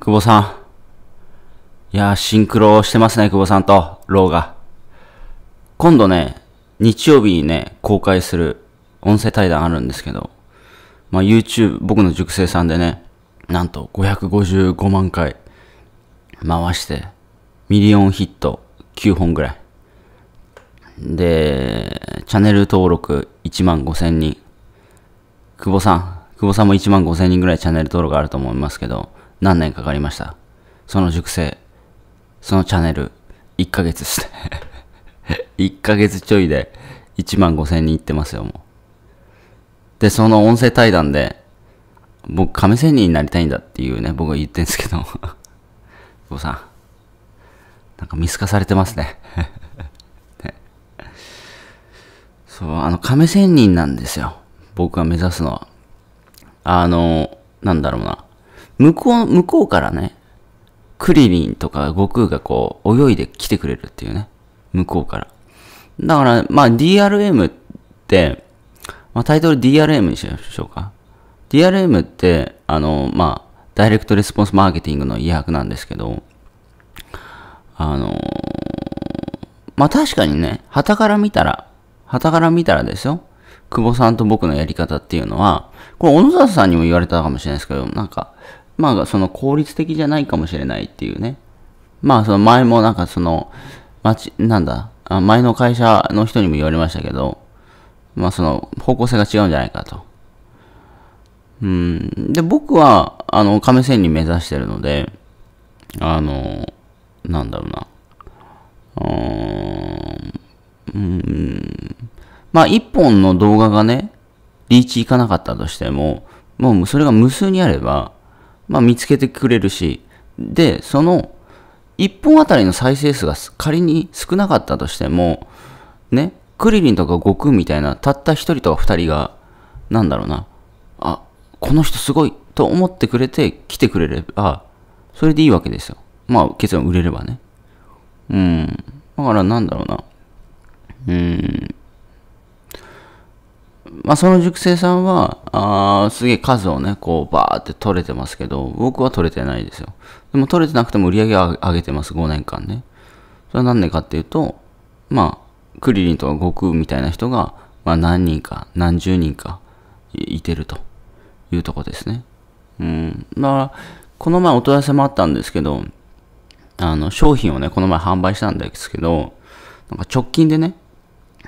久保さん。いやー、シンクロしてますね、久保さんと、ローが。今度ね、日曜日にね、公開する音声対談あるんですけど、まあ、YouTube、僕の熟成さんでね、なんと555万回回して、ミリオンヒット9本ぐらい。で、チャンネル登録1万5000人。久保さん、久保さんも1万5000人ぐらいチャンネル登録あると思いますけど、何年かかりました。その熟成、そのチャンネル、1ヶ月して1 ヶ月ちょいで1万5千人いってますよ、もう。で、その音声対談で、僕、亀仙人になりたいんだっていうね、僕は言ってんですけど、久 さん、なんか見透かされてますね。ね そう、あの、亀仙人なんですよ。僕が目指すのは。あの、なんだろうな。向こう、向こうからね、クリリンとか悟空がこう、泳いで来てくれるっていうね。向こうから。だから、まあ DRM って、まあタイトル DRM にしましょうか。DRM って、あの、まあ、ダイレクトレスポンスマーケティングの意訳なんですけど、あのまあ確かにね、旗から見たら、旗から見たらですよ。久保さんと僕のやり方っていうのは、これ、小野沢さんにも言われたかもしれないですけど、なんか、まあその効率的じゃないかもしれないっていうね。まあその前もなんかその、町、なんだ、前の会社の人にも言われましたけど、まあその方向性が違うんじゃないかと。うん。で、僕は、あの、亀仙人目指してるので、あの、なんだろうな。うん。まあ一本の動画がね、リーチいかなかったとしても、もうそれが無数にあれば、まあ、見つけてくれるし、で、その1本あたりの再生数が仮に少なかったとしても、ね、クリリンとか悟空みたいな、たった1人とか2人が、なんだろうな、あ、この人すごいと思ってくれて来てくれれば、それでいいわけですよ。まあ結論売れればね。うん。だからなんだろうな。まあ、その熟成さんは、あすげえ数をね、こう、バーって取れてますけど、僕は取れてないですよ。でも取れてなくても売り上げは上げてます、5年間ね。それはなんでかっていうと、まあ、クリリンとか悟空みたいな人が、まあ、何人か、何十人かいてるというとこですね。うん。だから、この前お問い合わせもあったんですけど、あの、商品をね、この前販売したんですけど、なんか直近でね、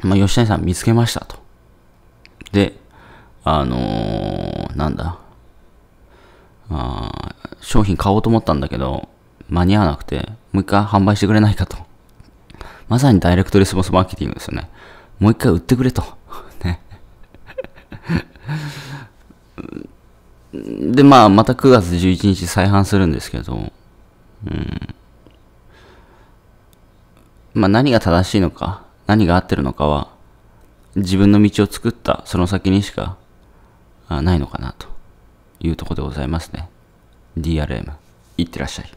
まあ、吉谷さん見つけましたと。で、あのー、なんだあ、商品買おうと思ったんだけど、間に合わなくて、もう一回販売してくれないかと。まさにダイレクトレスポンスマーケティングですよね。もう一回売ってくれと。ね。で、まあ、また9月11日再販するんですけど、うん。まあ、何が正しいのか、何が合ってるのかは、自分の道を作ったその先にしかないのかなというところでございますね。DRM、いってらっしゃい。